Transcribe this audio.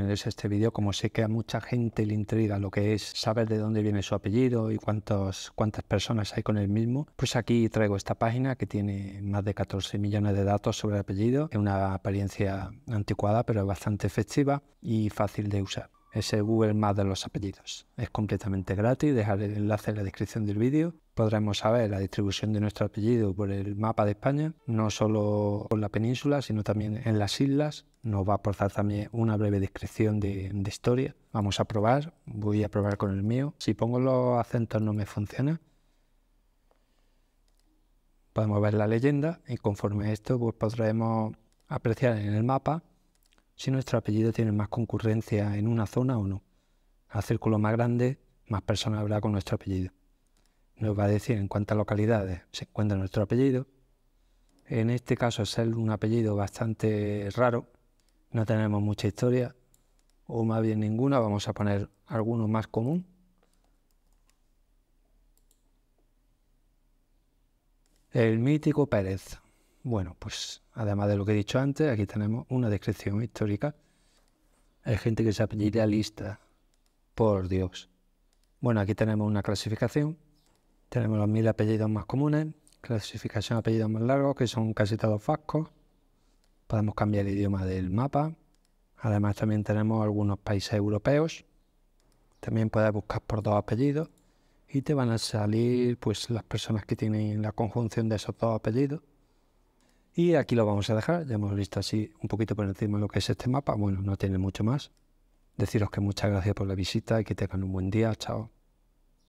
este vídeo, como sé que a mucha gente le intriga lo que es saber de dónde viene su apellido y cuántos, cuántas personas hay con el mismo, pues aquí traigo esta página que tiene más de 14 millones de datos sobre el apellido, es una apariencia anticuada pero bastante efectiva y fácil de usar Es el Google Maps de los apellidos. Es completamente gratis, dejaré el enlace en la descripción del vídeo podremos saber la distribución de nuestro apellido por el mapa de España, no solo por la península, sino también en las islas. Nos va a aportar también una breve descripción de, historia. Vamos a probar, voy a probar con el mío. Si pongo los acentos no me funciona, podemos ver la leyenda y conforme a esto pues podremos apreciar en el mapa si nuestro apellido tiene más concurrencia en una zona o no. Al círculo más grande, más personas habrá con nuestro apellido nos va a decir en cuántas localidades se encuentra nuestro apellido. En este caso, es un apellido bastante raro, no tenemos mucha historia, o más bien ninguna, vamos a poner alguno más común. El mítico Pérez. Bueno, pues además de lo que he dicho antes, aquí tenemos una descripción histórica. Hay gente que se apellida lista. Por Dios. Bueno, aquí tenemos una clasificación tenemos los mil apellidos más comunes, clasificación de apellidos más largos, que son casi todos vascos. Podemos cambiar el idioma del mapa. Además también tenemos algunos países europeos. También puedes buscar por dos apellidos y te van a salir pues las personas que tienen la conjunción de esos dos apellidos. Y aquí lo vamos a dejar, ya hemos visto así un poquito por encima lo que es este mapa, bueno, no tiene mucho más. Deciros que muchas gracias por la visita y que tengan un buen día, chao.